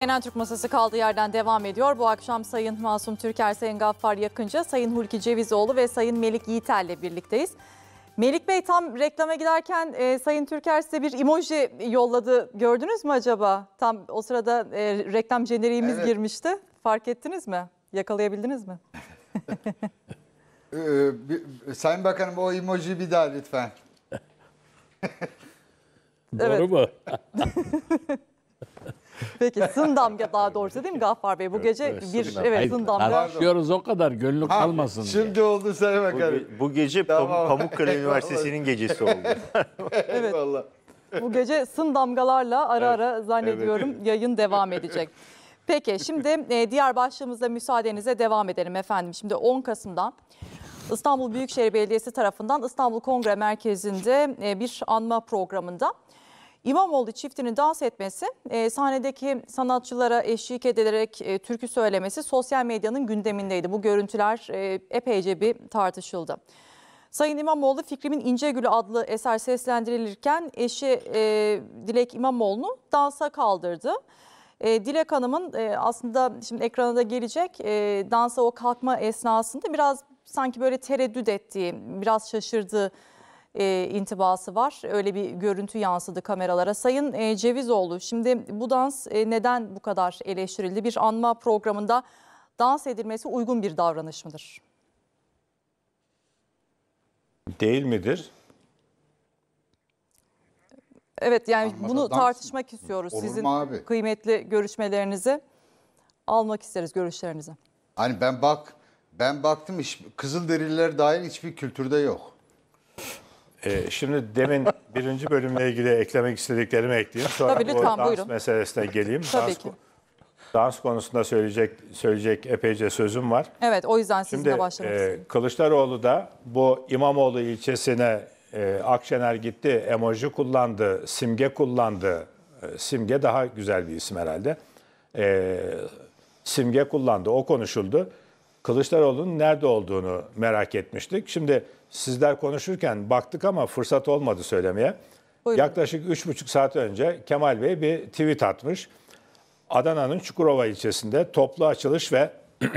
Genel Türk Masası kaldığı yerden devam ediyor. Bu akşam Sayın Masum Türker, Sayın Gaffar Yakınca, Sayın Hulki Cevizoğlu ve Sayın Melik ile birlikteyiz. Melik Bey tam reklama giderken e, Sayın Türker size bir emoji yolladı. Gördünüz mü acaba? Tam o sırada e, reklam jeneriğimiz evet. girmişti. Fark ettiniz mi? Yakalayabildiniz mi? ee, Sayın Bakanım o emoji bir daha lütfen. Doğru mu? Peki Sındamga daha doğrusu değil mi Gaffar Bey? Bu gece evet, bir Sındam. Şey, evet Sındamga. Tartışıyoruz o kadar gönlü ha, kalmasın. Şimdi diye. oldu sen bakalım. Bu, bu gece tamam. Pamukkale Üniversitesi'nin gecesi oldu. evet. Vallahi. Bu gece sın damgalarla ara evet. ara zannediyorum evet. yayın devam edecek. Peki şimdi e, diğer başlığımızla müsaadenize devam edelim efendim. Şimdi 10 Kasım'dan İstanbul Büyükşehir Belediyesi tarafından İstanbul Kongre Merkezi'nde e, bir anma programında İmamoğlu çiftinin dans etmesi, e, sahnedeki sanatçılara eşlik edilerek e, türkü söylemesi sosyal medyanın gündemindeydi. Bu görüntüler e, epeyce bir tartışıldı. Sayın İmamoğlu Fikrimin İnce Gül adlı eser seslendirilirken eşi e, Dilek İmamoğlu'nu dansa kaldırdı. E, Dilek Hanım'ın e, aslında şimdi ekrana da gelecek e, dansa o kalkma esnasında biraz sanki böyle tereddüt ettiği, biraz şaşırdığı e, intibası var. Öyle bir görüntü yansıdı kameralara. Sayın e, Cevizoğlu şimdi bu dans e, neden bu kadar eleştirildi? Bir anma programında dans edilmesi uygun bir davranış mıdır? Değil midir? Evet yani Anmadan bunu dans tartışmak mı? istiyoruz Olur sizin abi? kıymetli görüşmelerinizi. Almak isteriz görüşlerinizi. Hani ben bak ben baktım hiç, Kızılderililer dahil hiçbir kültürde yok. Ee, şimdi demin birinci bölümle ilgili eklemek istediklerimi ekleyeyim. Sonra Tabii, lütfen, o dans buyurun. meselesine geleyim. Tabii dans, ki. Dans konusunda söyleyecek söyleyecek epeyce sözüm var. Evet o yüzden sizinle Şimdi başlamak e, istedim. Kılıçdaroğlu da bu İmamoğlu ilçesine e, Akşener gitti, emoji kullandı, simge kullandı. E, simge daha güzel bir isim herhalde. E, simge kullandı, o konuşuldu. Kılıçdaroğlu'nun nerede olduğunu merak etmiştik. Şimdi sizler konuşurken baktık ama fırsat olmadı söylemeye. Buyurun. Yaklaşık 3,5 saat önce Kemal Bey bir tweet atmış. Adana'nın Çukurova ilçesinde toplu açılış ve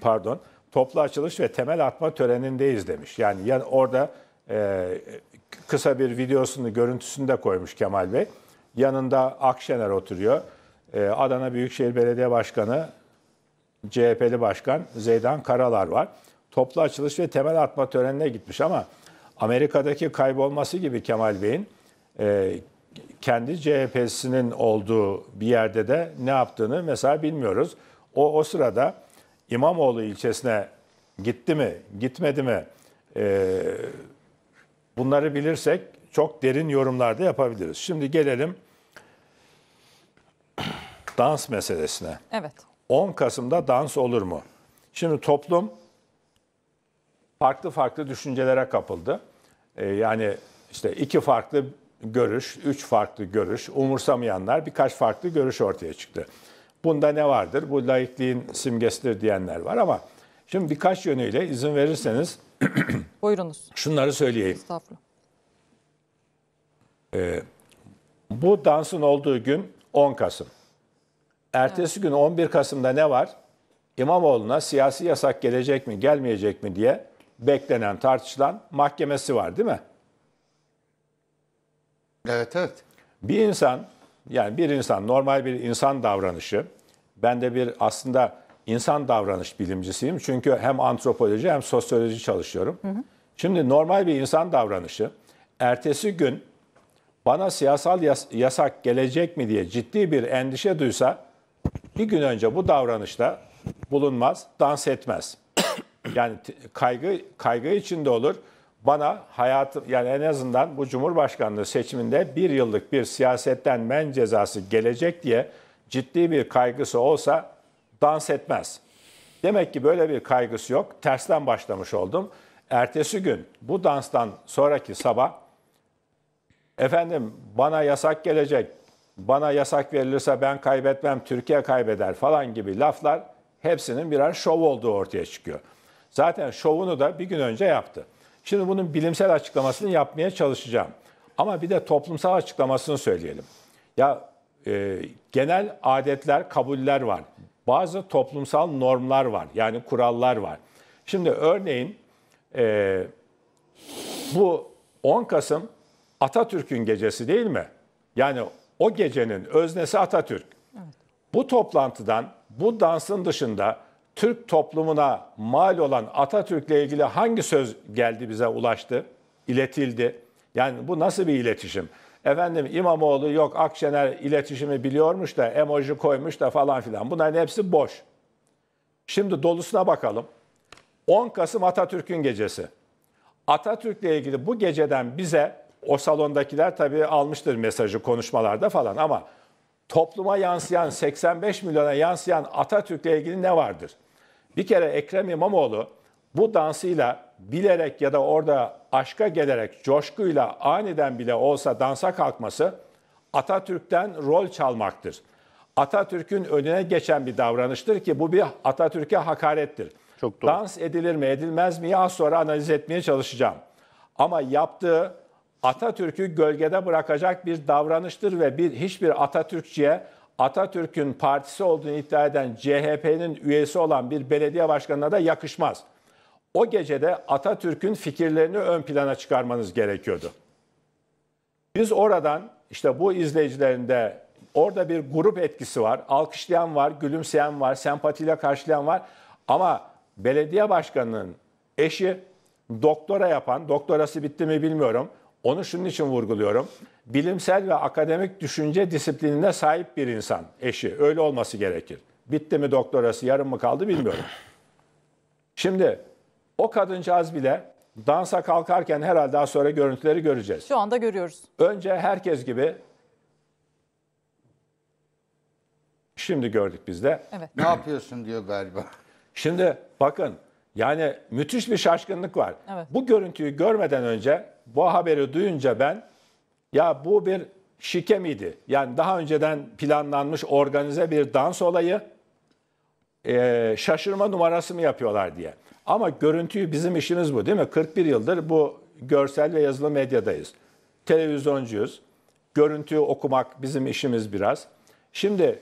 pardon toplu açılış ve temel atma törenindeyiz demiş. Yani yani orada e, kısa bir videosunu görüntüsünü de koymuş Kemal Bey. Yanında Akşener oturuyor. E, Adana Büyükşehir Belediye Başkanı CHP'li Başkan Zeydan Karalar var toplu açılış ve temel atma törenine gitmiş ama Amerika'daki kaybolması gibi Kemal Bey'in e, kendi CHP'sinin olduğu bir yerde de ne yaptığını mesela bilmiyoruz. O, o sırada İmamoğlu ilçesine gitti mi, gitmedi mi e, bunları bilirsek çok derin yorumlarda yapabiliriz. Şimdi gelelim dans meselesine. Evet. 10 Kasım'da dans olur mu? Şimdi toplum farklı farklı düşüncelere kapıldı. E, yani işte iki farklı görüş, üç farklı görüş, umursamayanlar birkaç farklı görüş ortaya çıktı. Bunda ne vardır? Bu laikliğin simgesidir diyenler var ama şimdi birkaç yönüyle izin verirseniz Buyurunuz. şunları söyleyeyim. Estağfurullah. Ee, bu dansın olduğu gün 10 Kasım. Ertesi evet. gün 11 Kasım'da ne var? İmamoğlu'na siyasi yasak gelecek mi gelmeyecek mi diye beklenen, tartışılan mahkemesi var değil mi? Evet, evet. Bir insan, yani bir insan, normal bir insan davranışı, ben de bir aslında insan davranış bilimcisiyim. Çünkü hem antropoloji hem sosyoloji çalışıyorum. Hı hı. Şimdi normal bir insan davranışı, ertesi gün bana siyasal yas yasak gelecek mi diye ciddi bir endişe duysa, bir gün önce bu davranışta bulunmaz, dans etmez. Yani kaygı kaygı içinde olur. Bana hayatım yani en azından bu Cumhurbaşkanlığı seçiminde bir yıllık bir siyasetten men cezası gelecek diye ciddi bir kaygısı olsa dans etmez. Demek ki böyle bir kaygısı yok. Tersten başlamış oldum. Ertesi gün bu danstan sonraki sabah efendim bana yasak gelecek, bana yasak verilirse ben kaybetmem, Türkiye kaybeder falan gibi laflar hepsinin birer şov olduğu ortaya çıkıyor. Zaten şovunu da bir gün önce yaptı. Şimdi bunun bilimsel açıklamasını yapmaya çalışacağım. Ama bir de toplumsal açıklamasını söyleyelim. Ya e, genel adetler, kabuller var. Bazı toplumsal normlar var. Yani kurallar var. Şimdi örneğin e, bu 10 Kasım Atatürk'ün gecesi değil mi? Yani o gecenin öznesi Atatürk. Evet. Bu toplantıdan, bu dansın dışında Türk toplumuna mal olan Atatürk'le ilgili hangi söz geldi bize ulaştı, iletildi? Yani bu nasıl bir iletişim? Efendim İmamoğlu yok Akşener iletişimi biliyormuş da emoji koymuş da falan filan. Bunların hepsi boş. Şimdi dolusuna bakalım. 10 Kasım Atatürk'ün gecesi. Atatürk'le ilgili bu geceden bize o salondakiler tabii almıştır mesajı konuşmalarda falan ama topluma yansıyan 85 milyona yansıyan Atatürk'le ilgili ne vardır? Bir kere Ekrem İmamoğlu bu dansıyla bilerek ya da orada aşka gelerek coşkuyla aniden bile olsa dansa kalkması Atatürk'ten rol çalmaktır. Atatürk'ün önüne geçen bir davranıştır ki bu bir Atatürk'e hakarettir. Çok doğru. Dans edilir mi edilmez mi az sonra analiz etmeye çalışacağım. Ama yaptığı Atatürk'ü gölgede bırakacak bir davranıştır ve bir hiçbir Atatürkçüye Atatürk'ün partisi olduğunu iddia eden CHP'nin üyesi olan bir belediye başkanına da yakışmaz. O gecede Atatürk'ün fikirlerini ön plana çıkarmanız gerekiyordu. Biz oradan işte bu izleyicilerinde orada bir grup etkisi var. Alkışlayan var, gülümseyen var, sempatiyle karşılayan var. Ama belediye başkanının eşi doktora yapan, doktorası bitti mi bilmiyorum. Onu şunun için vurguluyorum. Bilimsel ve akademik düşünce disiplinine sahip bir insan, eşi. Öyle olması gerekir. Bitti mi doktorası, yarım mı kaldı bilmiyorum. Şimdi o kadıncağız bile dansa kalkarken herhalde daha sonra görüntüleri göreceğiz. Şu anda görüyoruz. Önce herkes gibi Şimdi gördük biz de. Evet. Ne yapıyorsun diyor galiba. Şimdi bakın yani müthiş bir şaşkınlık var. Evet. Bu görüntüyü görmeden önce bu haberi duyunca ben ya bu bir şike miydi? Yani daha önceden planlanmış organize bir dans olayı e, şaşırma numarası mı yapıyorlar diye. Ama görüntüyü bizim işimiz bu değil mi? 41 yıldır bu görsel ve yazılı medyadayız. Televizyoncuyuz. Görüntüyü okumak bizim işimiz biraz. Şimdi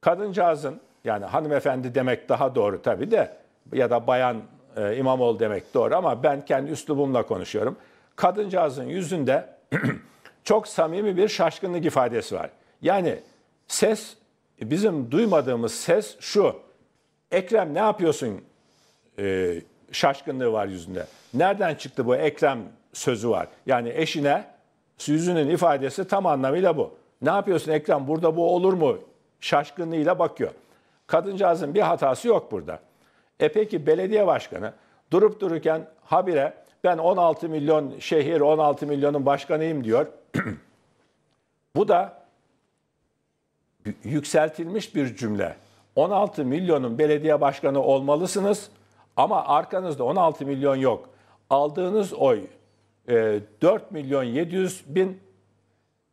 kadıncağızın yani hanımefendi demek daha doğru tabii de ya da bayan e, İmamoğlu demek doğru ama ben kendi üslubumla konuşuyorum. Kadıncağızın yüzünde çok samimi bir şaşkınlık ifadesi var. Yani ses bizim duymadığımız ses şu. Ekrem ne yapıyorsun e, şaşkınlığı var yüzünde. Nereden çıktı bu Ekrem sözü var. Yani eşine yüzünün ifadesi tam anlamıyla bu. Ne yapıyorsun Ekrem burada bu olur mu şaşkınlığıyla bakıyor. Kadıncağızın bir hatası yok burada. E peki belediye başkanı durup dururken habire ben 16 milyon şehir 16 milyonun başkanıyım diyor. Bu da yükseltilmiş bir cümle. 16 milyonun belediye başkanı olmalısınız ama arkanızda 16 milyon yok. Aldığınız oy 4 e, milyon 700 bin,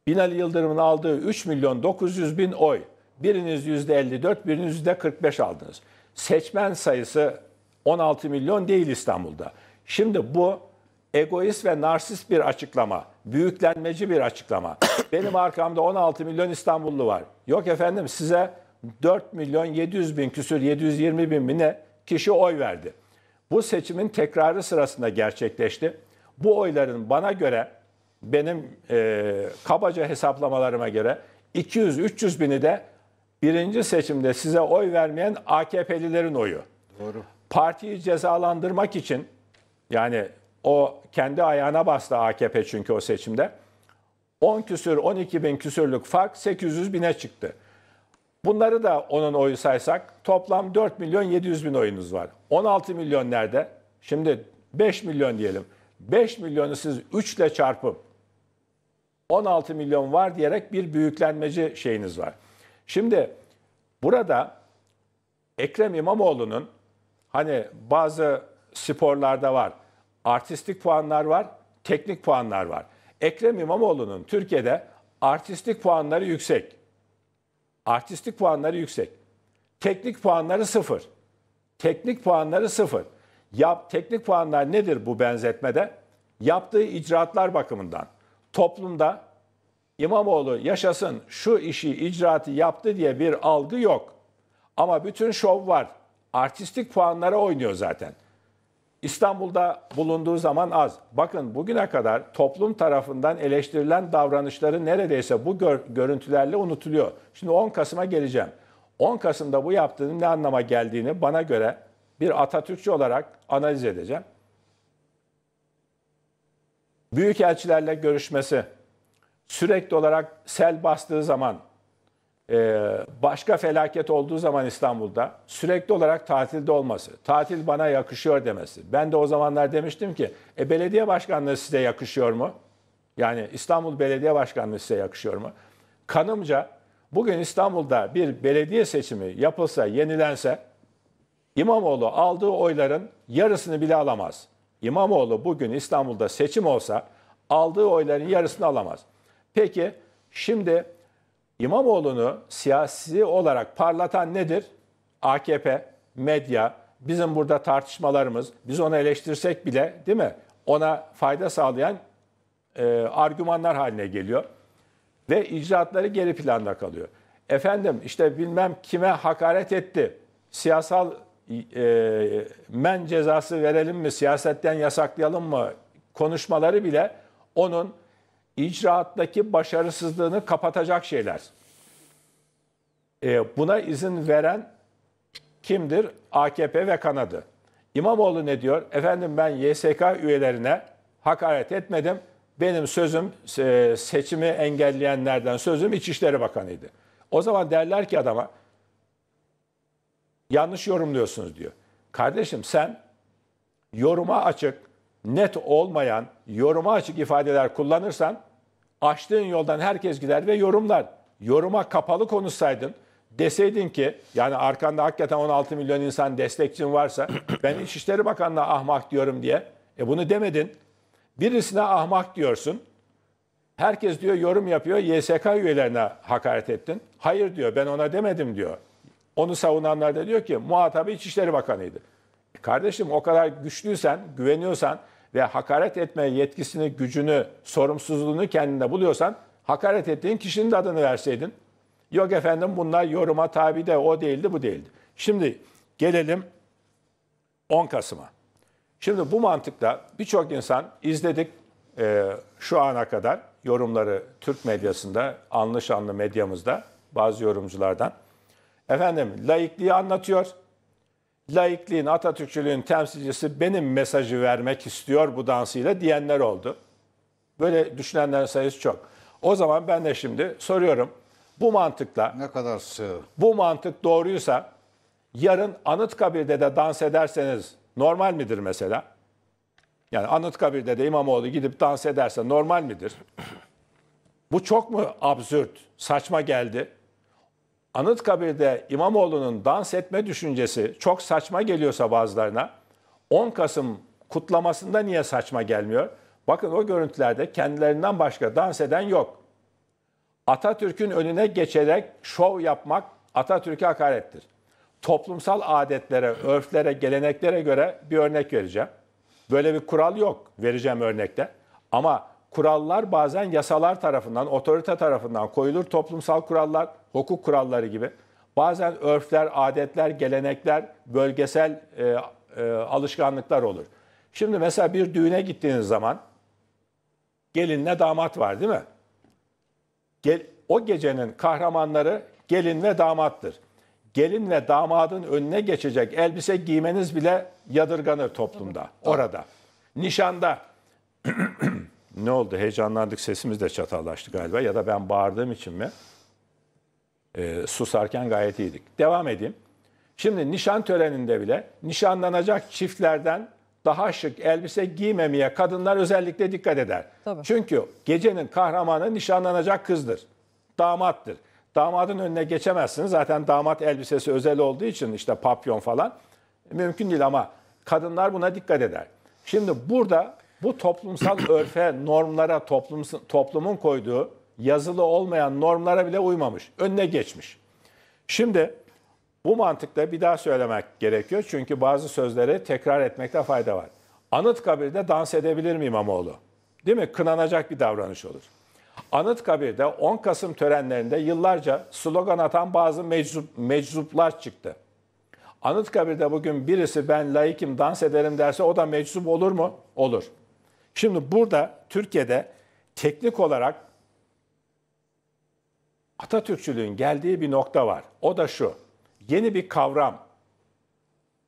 Binali Yıldırım'ın aldığı 3 milyon 900 bin oy. Biriniz %54, biriniz %45 aldınız. Seçmen sayısı 16 milyon değil İstanbul'da. Şimdi bu egoist ve narsist bir açıklama, büyüklenmeci bir açıklama. Benim arkamda 16 milyon İstanbullu var. Yok efendim size 4 milyon 700 bin küsür 720 bin mi ne kişi oy verdi. Bu seçimin tekrarı sırasında gerçekleşti. Bu oyların bana göre benim e, kabaca hesaplamalarıma göre 200-300 bini de birinci seçimde size oy vermeyen AKP'lilerin oyu. Doğru. Partiyi cezalandırmak için yani o kendi ayağına bastı AKP çünkü o seçimde. 10 küsür 12 bin küsürlük fark 800 bine çıktı. Bunları da onun oyu saysak toplam 4 milyon 700 bin oyunuz var. 16 milyon nerede? Şimdi 5 milyon diyelim. 5 milyonu siz 3 ile çarpıp 16 milyon var diyerek bir büyüklenmeci şeyiniz var. Şimdi burada Ekrem İmamoğlu'nun hani bazı sporlarda var. Artistik puanlar var, teknik puanlar var. Ekrem İmamoğlu'nun Türkiye'de artistik puanları yüksek. Artistik puanları yüksek. Teknik puanları sıfır. Teknik puanları sıfır. Yap, teknik puanlar nedir bu benzetmede? Yaptığı icraatlar bakımından toplumda İmamoğlu yaşasın şu işi icraatı yaptı diye bir algı yok. Ama bütün şov var. Artistik puanlara oynuyor zaten. İstanbul'da bulunduğu zaman az. Bakın bugüne kadar toplum tarafından eleştirilen davranışları neredeyse bu gör- görüntülerle unutuluyor. Şimdi 10 Kasım'a geleceğim. 10 Kasım'da bu yaptığının ne anlama geldiğini bana göre bir Atatürkçü olarak analiz edeceğim. Büyükelçilerle görüşmesi sürekli olarak sel bastığı zaman, e, başka felaket olduğu zaman İstanbul'da sürekli olarak tatilde olması, tatil bana yakışıyor demesi. Ben de o zamanlar demiştim ki, e, belediye başkanlığı size yakışıyor mu? Yani İstanbul Belediye Başkanlığı size yakışıyor mu? Kanımca bugün İstanbul'da bir belediye seçimi yapılsa, yenilense İmamoğlu aldığı oyların yarısını bile alamaz. İmamoğlu bugün İstanbul'da seçim olsa aldığı oyların yarısını alamaz. Peki şimdi İmamoğlu'nu siyasi olarak parlatan nedir? AKP, medya, bizim burada tartışmalarımız, biz onu eleştirsek bile değil mi? Ona fayda sağlayan e, argümanlar haline geliyor. Ve icraatları geri planda kalıyor. Efendim işte bilmem kime hakaret etti, siyasal e, men cezası verelim mi, siyasetten yasaklayalım mı konuşmaları bile onun icraattaki başarısızlığını kapatacak şeyler. E, buna izin veren kimdir? AKP ve kanadı. İmamoğlu ne diyor? Efendim ben YSK üyelerine hakaret etmedim. Benim sözüm e, seçimi engelleyenlerden sözüm İçişleri Bakanı'ydı. O zaman derler ki adama yanlış yorumluyorsunuz diyor. Kardeşim sen yoruma açık, net olmayan, yoruma açık ifadeler kullanırsan açtığın yoldan herkes gider ve yorumlar. Yoruma kapalı konuşsaydın deseydin ki yani arkanda hakikaten 16 milyon insan destekçin varsa ben İçişleri Bakanlığı'na ahmak diyorum diye. E bunu demedin. Birisine ahmak diyorsun. Herkes diyor yorum yapıyor. YSK üyelerine hakaret ettin. Hayır diyor ben ona demedim diyor. Onu savunanlar da diyor ki muhatabı İçişleri Bakanı'ydı. E kardeşim o kadar güçlüysen, güveniyorsan ve hakaret etme yetkisini, gücünü, sorumsuzluğunu kendinde buluyorsan hakaret ettiğin kişinin de adını verseydin. Yok efendim bunlar yoruma tabi de o değildi bu değildi. Şimdi gelelim 10 Kasım'a. Şimdi bu mantıkla birçok insan izledik e, şu ana kadar yorumları Türk medyasında, anlı şanlı medyamızda bazı yorumculardan. Efendim laikliği anlatıyor, laikliğin, Atatürkçülüğün temsilcisi benim mesajı vermek istiyor bu dansıyla diyenler oldu. Böyle düşünenlerin sayısı çok. O zaman ben de şimdi soruyorum. Bu mantıkla Ne kadar sığ. bu mantık doğruysa yarın Anıtkabir'de de dans ederseniz normal midir mesela? Yani Anıtkabir'de de İmamoğlu gidip dans ederse normal midir? Bu çok mu absürt, saçma geldi? Anıtkabir'de İmamoğlu'nun dans etme düşüncesi çok saçma geliyorsa bazılarına 10 Kasım kutlamasında niye saçma gelmiyor? Bakın o görüntülerde kendilerinden başka dans eden yok. Atatürk'ün önüne geçerek şov yapmak Atatürk'e hakarettir. Toplumsal adetlere, örflere, geleneklere göre bir örnek vereceğim. Böyle bir kural yok vereceğim örnekte. Ama kurallar bazen yasalar tarafından, otorite tarafından koyulur. Toplumsal kurallar, hukuk kuralları gibi. Bazen örfler, adetler, gelenekler, bölgesel e, e, alışkanlıklar olur. Şimdi mesela bir düğüne gittiğiniz zaman gelinle damat var değil mi? Gel, o gecenin kahramanları gelin ve damattır. Gelin ve damadın önüne geçecek elbise giymeniz bile yadırganır toplumda, orada. Nişanda ne oldu? Heyecanlandık, sesimiz de çatallaştı galiba. Ya da ben bağırdığım için mi? E, susarken gayet iyiydik. Devam edeyim. Şimdi nişan töreninde bile nişanlanacak çiftlerden daha şık elbise giymemeye kadınlar özellikle dikkat eder. Tabii. Çünkü gecenin kahramanı nişanlanacak kızdır. Damattır. Damadın önüne geçemezsiniz. Zaten damat elbisesi özel olduğu için işte papyon falan mümkün değil ama kadınlar buna dikkat eder. Şimdi burada bu toplumsal örfe, normlara, toplum, toplumun koyduğu yazılı olmayan normlara bile uymamış. Önüne geçmiş. Şimdi bu mantıkla bir daha söylemek gerekiyor. Çünkü bazı sözleri tekrar etmekte fayda var. Anıtkabir'de dans edebilir mi İmamoğlu? Değil mi? Kınanacak bir davranış olur. Anıtkabir'de 10 Kasım törenlerinde yıllarca slogan atan bazı meczup, meczuplar çıktı. Anıtkabir'de bugün birisi ben layıkım dans ederim derse o da meczup olur mu? Olur. Şimdi burada Türkiye'de teknik olarak Atatürkçülüğün geldiği bir nokta var. O da şu. Yeni bir kavram.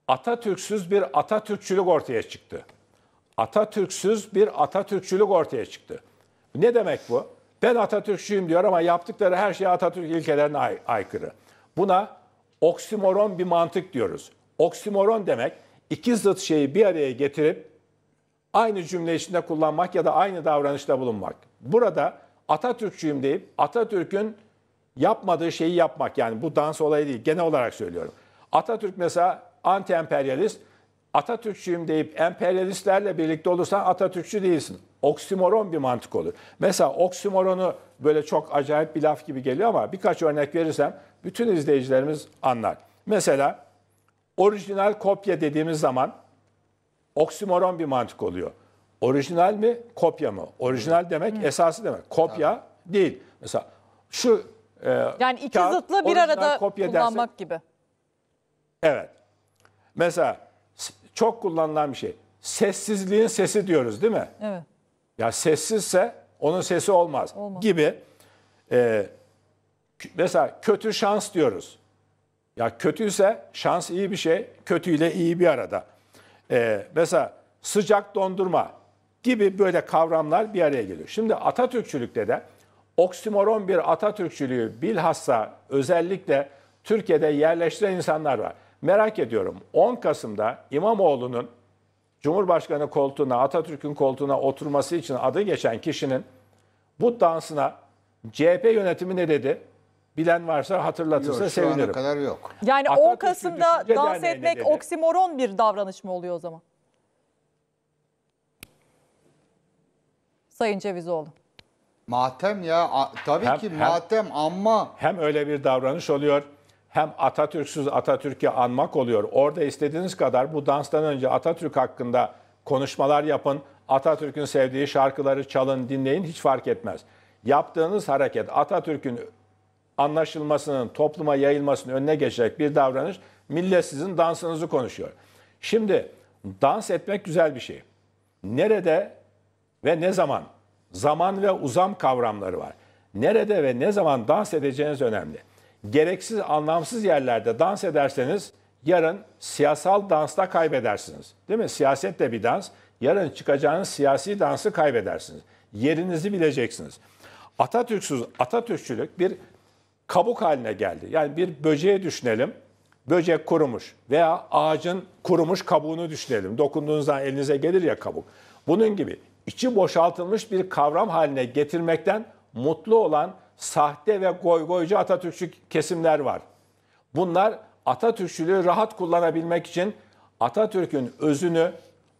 Atatürksüz bir Atatürkçülük ortaya çıktı. Atatürksüz bir Atatürkçülük ortaya çıktı. Ne demek bu? Ben Atatürkçüyüm diyor ama yaptıkları her şey Atatürk ilkelerine ay- aykırı. Buna oksimoron bir mantık diyoruz. Oksimoron demek iki zıt şeyi bir araya getirip aynı cümle içinde kullanmak ya da aynı davranışta bulunmak. Burada Atatürkçüyüm deyip Atatürk'ün yapmadığı şeyi yapmak yani bu dans olayı değil genel olarak söylüyorum. Atatürk mesela anti-emperyalist. Atatürkçüyüm deyip emperyalistlerle birlikte olursan Atatürkçü değilsin. Oksimoron bir mantık olur. Mesela oksimoronu böyle çok acayip bir laf gibi geliyor ama birkaç örnek verirsem bütün izleyicilerimiz anlar. Mesela orijinal kopya dediğimiz zaman oksimoron bir mantık oluyor. Orijinal mi, kopya mı? Orijinal demek Hı. esası demek. Kopya Tabii. değil. Mesela şu e, yani iki kağıt, zıtlı bir arada kullanmak derse, gibi. Evet. Mesela çok kullanılan bir şey. Sessizliğin sesi diyoruz değil mi? Evet. Ya sessizse onun sesi olmaz, olmaz. gibi. E, mesela kötü şans diyoruz. Ya kötüyse şans iyi bir şey, kötüyle iyi bir arada e, mesela sıcak dondurma gibi böyle kavramlar bir araya geliyor. Şimdi Atatürkçülükte de oksimoron bir Atatürkçülüğü bilhassa özellikle Türkiye'de yerleştiren insanlar var. Merak ediyorum 10 Kasım'da İmamoğlu'nun Cumhurbaşkanı koltuğuna, Atatürk'ün koltuğuna oturması için adı geçen kişinin bu dansına CHP yönetimi ne dedi? Bilen varsa hatırlatırsa yok, sevinirim. kadar yok. Yani Atatürk 10 Kasım'da dans etmek dedi. oksimoron bir davranış mı oluyor o zaman? Sayın Cevizoğlu. Matem ya tabii hem, ki matem ama Hem öyle bir davranış oluyor hem Atatürk'süz Atatürk'ü anmak oluyor. Orada istediğiniz kadar bu danstan önce Atatürk hakkında konuşmalar yapın. Atatürk'ün sevdiği şarkıları çalın, dinleyin hiç fark etmez. Yaptığınız hareket Atatürk'ün anlaşılmasının, topluma yayılmasının önüne geçecek bir davranış. Millet sizin dansınızı konuşuyor. Şimdi dans etmek güzel bir şey. Nerede ve ne zaman? Zaman ve uzam kavramları var. Nerede ve ne zaman dans edeceğiniz önemli. Gereksiz, anlamsız yerlerde dans ederseniz yarın siyasal dansta kaybedersiniz. Değil mi? Siyaset de bir dans. Yarın çıkacağınız siyasi dansı kaybedersiniz. Yerinizi bileceksiniz. Atatürksüz, Atatürkçülük bir kabuk haline geldi. Yani bir böceği düşünelim. Böcek kurumuş veya ağacın kurumuş kabuğunu düşünelim. Dokunduğunuzda elinize gelir ya kabuk. Bunun gibi içi boşaltılmış bir kavram haline getirmekten mutlu olan sahte ve goygoycu Atatürkçü kesimler var. Bunlar Atatürkçülüğü rahat kullanabilmek için Atatürk'ün özünü,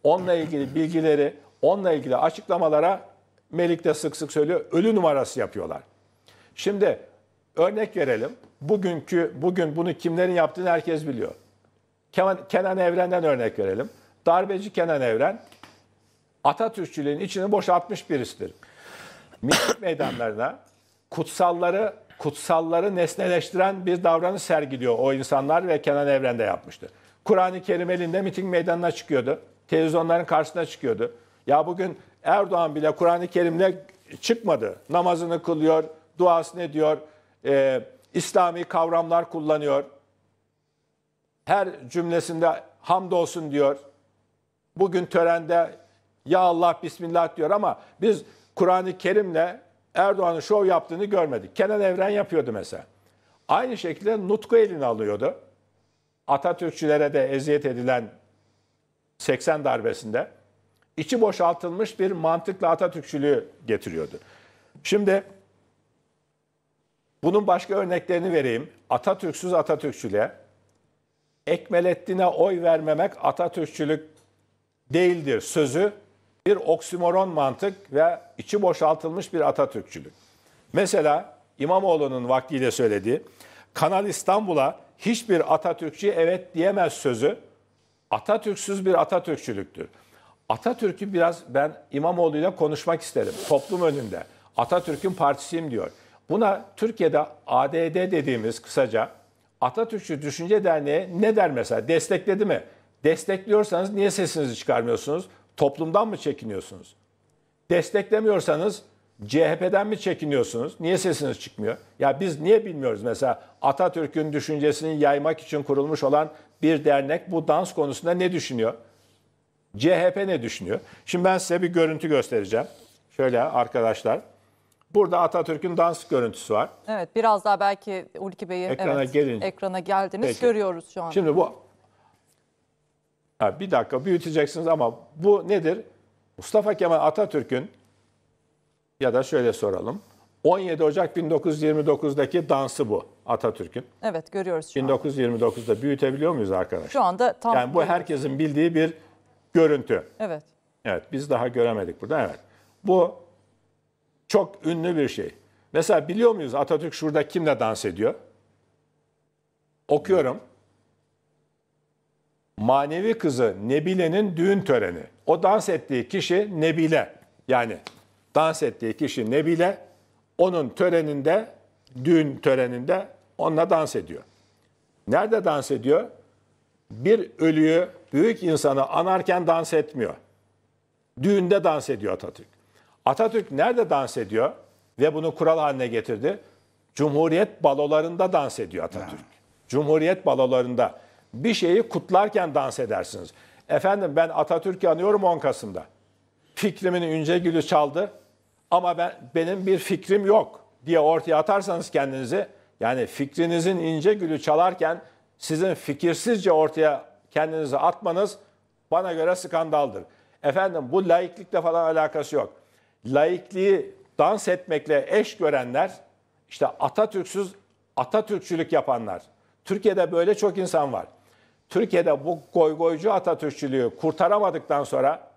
onunla ilgili bilgileri, onunla ilgili açıklamalara Melik de sık sık söylüyor, ölü numarası yapıyorlar. Şimdi Örnek verelim. Bugünkü bugün bunu kimlerin yaptığını herkes biliyor. Kenan, Kenan Evren'den örnek verelim. Darbeci Kenan Evren Atatürkçülüğün içini boşaltmış birisidir. Miting meydanlarına kutsalları kutsalları nesneleştiren bir davranış sergiliyor o insanlar ve Kenan Evren de yapmıştı. Kur'an-ı Kerim elinde miting meydanına çıkıyordu. Televizyonların karşısına çıkıyordu. Ya bugün Erdoğan bile Kur'an-ı Kerim'le çıkmadı. Namazını kılıyor, duasını ediyor, e, İslami kavramlar kullanıyor. Her cümlesinde hamdolsun diyor. Bugün törende ya Allah Bismillah diyor ama biz Kur'an-ı Kerim'le Erdoğan'ın şov yaptığını görmedik. Kenan Evren yapıyordu mesela. Aynı şekilde Nutku elini alıyordu. Atatürkçülere de eziyet edilen 80 darbesinde içi boşaltılmış bir mantıkla Atatürkçülüğü getiriyordu. Şimdi bunun başka örneklerini vereyim. Atatürksüz Atatürkçüle Ekmelettin'e oy vermemek Atatürkçülük değildir sözü bir oksimoron mantık ve içi boşaltılmış bir Atatürkçülük. Mesela İmamoğlu'nun vaktiyle söylediği Kanal İstanbul'a hiçbir Atatürkçü evet diyemez sözü Atatürksüz bir Atatürkçülüktür. Atatürk'ü biraz ben İmamoğlu'yla konuşmak isterim toplum önünde. Atatürk'ün partisiyim diyor. Buna Türkiye'de ADD dediğimiz kısaca Atatürkçü Düşünce Derneği ne der mesela? Destekledi mi? Destekliyorsanız niye sesinizi çıkarmıyorsunuz? Toplumdan mı çekiniyorsunuz? Desteklemiyorsanız CHP'den mi çekiniyorsunuz? Niye sesiniz çıkmıyor? Ya biz niye bilmiyoruz mesela Atatürk'ün düşüncesini yaymak için kurulmuş olan bir dernek bu dans konusunda ne düşünüyor? CHP ne düşünüyor? Şimdi ben size bir görüntü göstereceğim. Şöyle arkadaşlar. Burada Atatürk'ün dans görüntüsü var. Evet biraz daha belki Ulki Bey'i ekrana, evet, gelin. ekrana geldiniz Peki. görüyoruz şu an. Şimdi bu bir dakika büyüteceksiniz ama bu nedir? Mustafa Kemal Atatürk'ün ya da şöyle soralım. 17 Ocak 1929'daki dansı bu Atatürk'ün. Evet görüyoruz şu an. 1929'da büyütebiliyor muyuz arkadaşlar? Şu anda tam. Yani bu herkesin bildiği bir görüntü. Evet. Evet biz daha göremedik burada evet. Bu çok ünlü bir şey. Mesela biliyor muyuz Atatürk şurada kimle dans ediyor? Okuyorum. Manevi kızı Nebile'nin düğün töreni. O dans ettiği kişi Nebile. Yani dans ettiği kişi Nebile onun töreninde, düğün töreninde onunla dans ediyor. Nerede dans ediyor? Bir ölüyü, büyük insanı anarken dans etmiyor. Düğünde dans ediyor Atatürk. Atatürk nerede dans ediyor ve bunu kural haline getirdi? Cumhuriyet balolarında dans ediyor Atatürk. Ya. Cumhuriyet balolarında bir şeyi kutlarken dans edersiniz. Efendim ben Atatürk'ü anıyorum 10 Kasım'da. Fikrimin ince Gülü çaldı ama ben benim bir fikrim yok diye ortaya atarsanız kendinizi yani fikrinizin ince gülü çalarken sizin fikirsizce ortaya kendinizi atmanız bana göre skandaldır. Efendim bu laiklikle falan alakası yok laikliği dans etmekle eş görenler işte Atatürksüz Atatürkçülük yapanlar. Türkiye'de böyle çok insan var. Türkiye'de bu goygoycu Atatürkçülüğü kurtaramadıktan sonra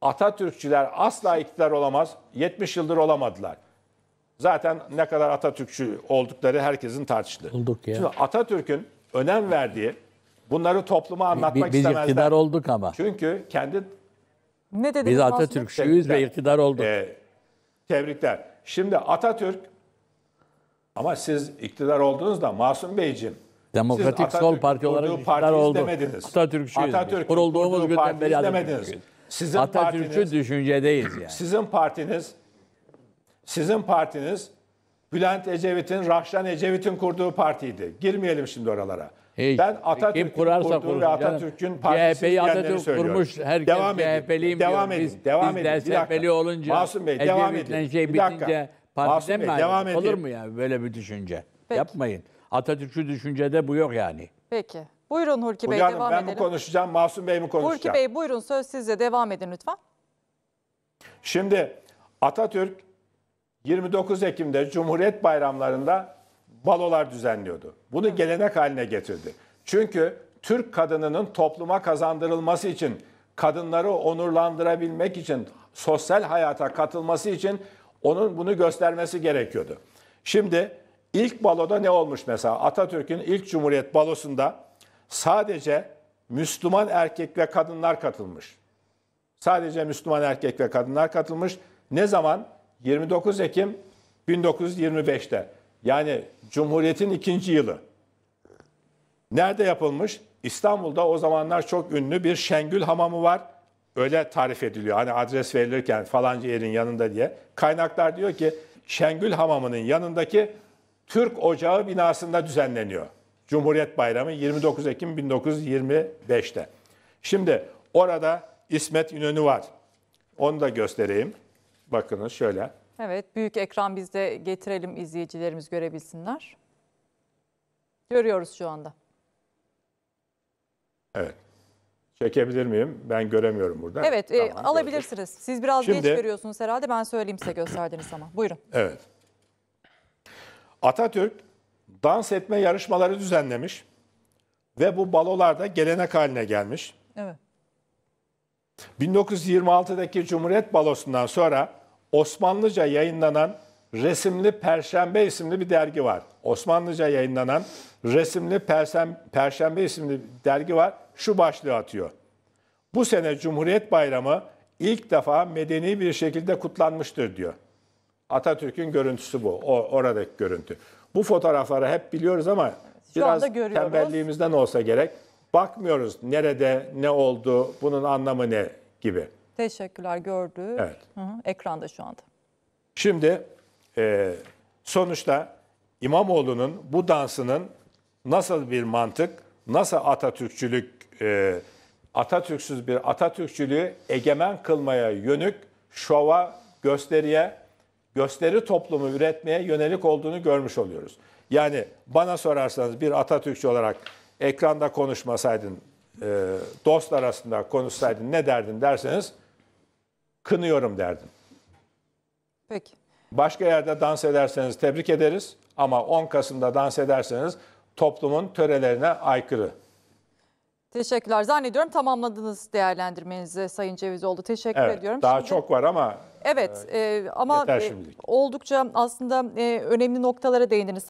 Atatürkçüler asla iktidar olamaz. 70 yıldır olamadılar. Zaten ne kadar Atatürkçü oldukları herkesin tartışılır. Olduk ya. Şimdi Atatürk'ün önem verdiği bunları topluma anlatmak biz, istemezler. Biz iktidar olduk ama. Çünkü kendi ne dediniz? Biz Atatürkçüyüz ve iktidar olduk. Ee, tebrikler. Şimdi Atatürk ama siz iktidar oldunuz da Masum Beyciğim Demokratik siz Sol Parti olarak iktidar oldu. Demediniz. Atatürkçüyüz. Atatürk kurulduğumuz günden beri Demediniz. Sizin Atatürkçü partiniz, düşüncedeyiz yani. Sizin partiniz sizin partiniz Bülent Ecevit'in, Rahşan Ecevit'in kurduğu partiydi. Girmeyelim şimdi oralara. Hiç. Ben Atatürk'ün kurduğu kurur, ve Atatürk'ün partisi Atatürk söylüyorum. kurmuş. Herkes devam CHP'liyim devam diyor. Edin, biz, devam biz edin. DSP'li olunca Masum Bey, devam edin. şey bir dakika. bitince partiden Bey, devam edin. Olur mu yani böyle bir düşünce? Peki. Yapmayın. Atatürkçü düşüncede bu yok yani. Peki. Buyurun Hurki Bey Hanım, devam edelim. ben mi konuşacağım, Masum Bey mi konuşacak? Hurki Bey buyurun söz sizde devam edin lütfen. Şimdi Atatürk 29 Ekim'de Cumhuriyet bayramlarında balolar düzenliyordu. Bunu gelenek haline getirdi. Çünkü Türk kadınının topluma kazandırılması için, kadınları onurlandırabilmek için, sosyal hayata katılması için onun bunu göstermesi gerekiyordu. Şimdi ilk baloda ne olmuş mesela? Atatürk'ün ilk Cumhuriyet balosunda sadece Müslüman erkek ve kadınlar katılmış. Sadece Müslüman erkek ve kadınlar katılmış. Ne zaman? 29 Ekim 1925'te yani Cumhuriyet'in ikinci yılı. Nerede yapılmış? İstanbul'da o zamanlar çok ünlü bir Şengül Hamamı var. Öyle tarif ediliyor. Hani adres verilirken falanca yerin yanında diye. Kaynaklar diyor ki Şengül Hamamı'nın yanındaki Türk Ocağı binasında düzenleniyor. Cumhuriyet Bayramı 29 Ekim 1925'te. Şimdi orada İsmet İnönü var. Onu da göstereyim. Bakınız şöyle. Evet büyük ekran bizde getirelim izleyicilerimiz görebilsinler. Görüyoruz şu anda. Evet. Çekebilir miyim? Ben göremiyorum burada. Evet e, alabilirsiniz. Gördüm. Siz biraz Şimdi, geç görüyorsunuz herhalde. Ben söyleyeyim size gösterdiğiniz zaman. Buyurun. Evet. Atatürk dans etme yarışmaları düzenlemiş. Ve bu balolarda gelenek haline gelmiş. Evet. 1926'daki Cumhuriyet Balosu'ndan sonra Osmanlıca yayınlanan Resimli Perşembe isimli bir dergi var. Osmanlıca yayınlanan Resimli Persem, Perşembe isimli bir dergi var. Şu başlığı atıyor. Bu sene Cumhuriyet Bayramı ilk defa medeni bir şekilde kutlanmıştır diyor. Atatürk'ün görüntüsü bu. O, oradaki görüntü. Bu fotoğrafları hep biliyoruz ama biraz tembelliğimizden olsa gerek. Bakmıyoruz nerede, ne oldu, bunun anlamı ne gibi. Teşekkürler gördü. Evet. ekranda şu anda. Şimdi e, sonuçta İmamoğlu'nun bu dansının nasıl bir mantık, nasıl Atatürkçülük, e, Atatürksüz bir Atatürkçülüğü egemen kılmaya yönük şova, gösteriye, gösteri toplumu üretmeye yönelik olduğunu görmüş oluyoruz. Yani bana sorarsanız bir Atatürkçü olarak ekranda konuşmasaydın, e, dost arasında konuşsaydın ne derdin derseniz kınıyorum derdim. Peki. Başka yerde dans ederseniz tebrik ederiz ama 10 Kasım'da dans ederseniz toplumun törelerine aykırı. Teşekkürler. Zannediyorum tamamladınız değerlendirmenizi Sayın Cevizoğlu. Teşekkür evet, ediyorum. Daha Şimdi... çok var ama Evet e, e ama e, oldukça aslında e, önemli noktalara değindiniz.